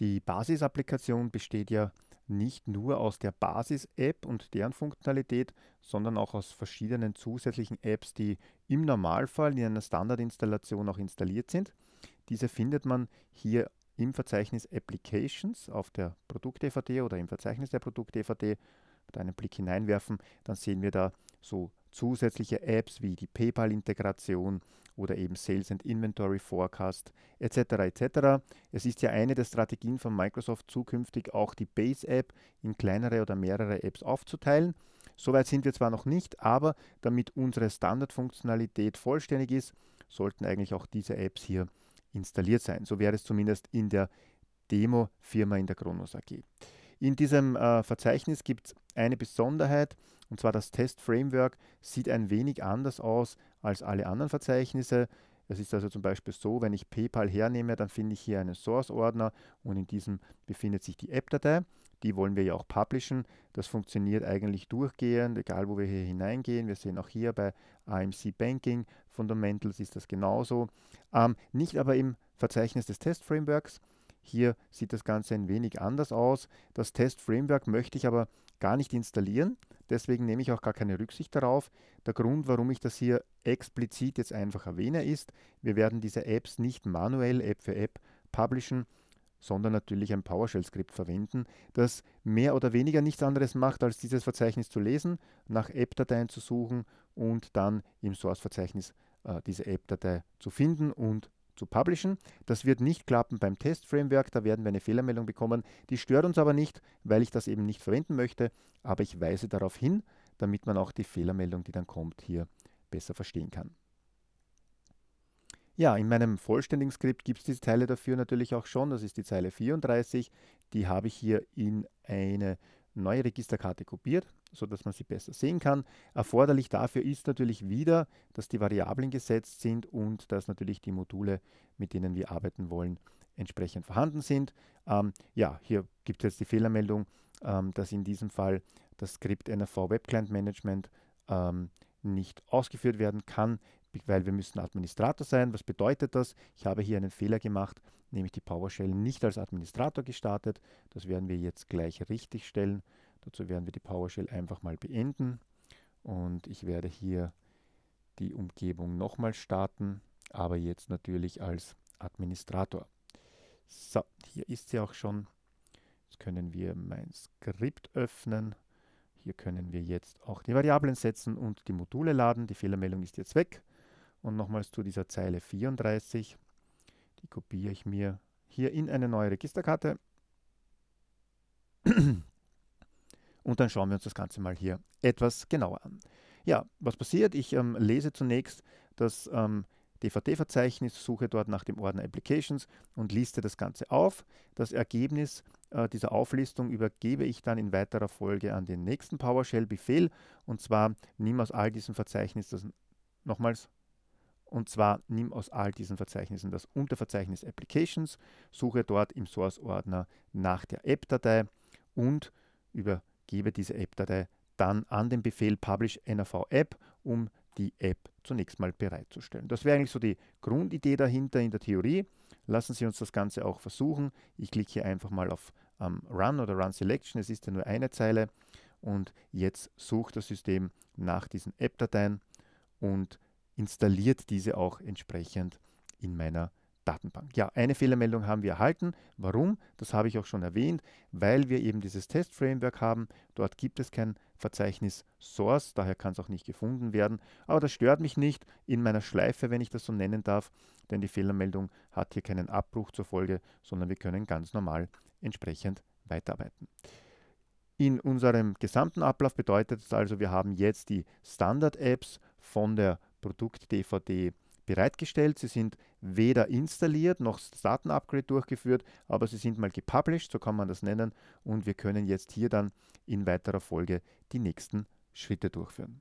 Die Basis-Applikation besteht ja nicht nur aus der Basis-App und deren Funktionalität, sondern auch aus verschiedenen zusätzlichen Apps, die im Normalfall in einer Standardinstallation auch installiert sind. Diese findet man hier im Verzeichnis Applications auf der Produkt-DVD oder im Verzeichnis der Produkt-DVD Da einen Blick hineinwerfen, dann sehen wir da so Zusätzliche Apps wie die PayPal-Integration oder eben Sales and Inventory Forecast etc. etc. Es ist ja eine der Strategien von Microsoft zukünftig auch die Base-App in kleinere oder mehrere Apps aufzuteilen. Soweit sind wir zwar noch nicht, aber damit unsere Standardfunktionalität vollständig ist, sollten eigentlich auch diese Apps hier installiert sein. So wäre es zumindest in der Demo-Firma in der Kronos AG. In diesem äh, Verzeichnis gibt es eine Besonderheit, und zwar das Test-Framework, sieht ein wenig anders aus als alle anderen Verzeichnisse. Es ist also zum Beispiel so, wenn ich PayPal hernehme, dann finde ich hier einen Source-Ordner und in diesem befindet sich die App-Datei. Die wollen wir ja auch publishen. Das funktioniert eigentlich durchgehend, egal wo wir hier hineingehen. Wir sehen auch hier bei AMC Banking Fundamentals ist das genauso. Ähm, nicht aber im Verzeichnis des Test-Frameworks, hier sieht das Ganze ein wenig anders aus. Das Test-Framework möchte ich aber gar nicht installieren. Deswegen nehme ich auch gar keine Rücksicht darauf. Der Grund, warum ich das hier explizit jetzt einfach erwähne, ist, wir werden diese Apps nicht manuell App für App publishen, sondern natürlich ein PowerShell-Skript verwenden, das mehr oder weniger nichts anderes macht, als dieses Verzeichnis zu lesen, nach App-Dateien zu suchen und dann im Source-Verzeichnis äh, diese App-Datei zu finden und zu publishen. Das wird nicht klappen beim Test-Framework, da werden wir eine Fehlermeldung bekommen. Die stört uns aber nicht, weil ich das eben nicht verwenden möchte, aber ich weise darauf hin, damit man auch die Fehlermeldung, die dann kommt, hier besser verstehen kann. Ja, in meinem vollständigen Skript gibt es diese Teile dafür natürlich auch schon. Das ist die Zeile 34. Die habe ich hier in eine neue Registerkarte kopiert, sodass man sie besser sehen kann. Erforderlich dafür ist natürlich wieder, dass die Variablen gesetzt sind und dass natürlich die Module, mit denen wir arbeiten wollen, entsprechend vorhanden sind. Ähm, ja, hier gibt es jetzt die Fehlermeldung, ähm, dass in diesem Fall das Skript NRV Web Client Management ähm, nicht ausgeführt werden kann weil wir müssen Administrator sein. Was bedeutet das? Ich habe hier einen Fehler gemacht, nämlich die PowerShell nicht als Administrator gestartet. Das werden wir jetzt gleich richtigstellen. Dazu werden wir die PowerShell einfach mal beenden und ich werde hier die Umgebung nochmal starten, aber jetzt natürlich als Administrator. So, hier ist sie auch schon. Jetzt können wir mein Skript öffnen. Hier können wir jetzt auch die Variablen setzen und die Module laden. Die Fehlermeldung ist jetzt weg. Und nochmals zu dieser Zeile 34. Die kopiere ich mir hier in eine neue Registerkarte. Und dann schauen wir uns das Ganze mal hier etwas genauer an. Ja, was passiert? Ich ähm, lese zunächst das ähm, DVD-Verzeichnis, suche dort nach dem Ordner Applications und liste das Ganze auf. Das Ergebnis äh, dieser Auflistung übergebe ich dann in weiterer Folge an den nächsten PowerShell-Befehl. Und zwar nimm aus all diesem Verzeichnis das nochmals und zwar nimm aus all diesen Verzeichnissen das Unterverzeichnis Applications, suche dort im Source-Ordner nach der App-Datei und übergebe diese App-Datei dann an den Befehl Publish NAV App, um die App zunächst mal bereitzustellen. Das wäre eigentlich so die Grundidee dahinter in der Theorie. Lassen Sie uns das Ganze auch versuchen. Ich klicke hier einfach mal auf ähm, Run oder Run Selection. Es ist ja nur eine Zeile. Und jetzt sucht das System nach diesen App-Dateien und installiert diese auch entsprechend in meiner Datenbank. Ja, eine Fehlermeldung haben wir erhalten. Warum? Das habe ich auch schon erwähnt, weil wir eben dieses Test-Framework haben. Dort gibt es kein Verzeichnis Source, daher kann es auch nicht gefunden werden. Aber das stört mich nicht in meiner Schleife, wenn ich das so nennen darf, denn die Fehlermeldung hat hier keinen Abbruch zur Folge, sondern wir können ganz normal entsprechend weiterarbeiten. In unserem gesamten Ablauf bedeutet es also, wir haben jetzt die Standard-Apps von der Produkt-DVD bereitgestellt. Sie sind weder installiert noch das Datenupgrade durchgeführt, aber sie sind mal gepublished, so kann man das nennen, und wir können jetzt hier dann in weiterer Folge die nächsten Schritte durchführen.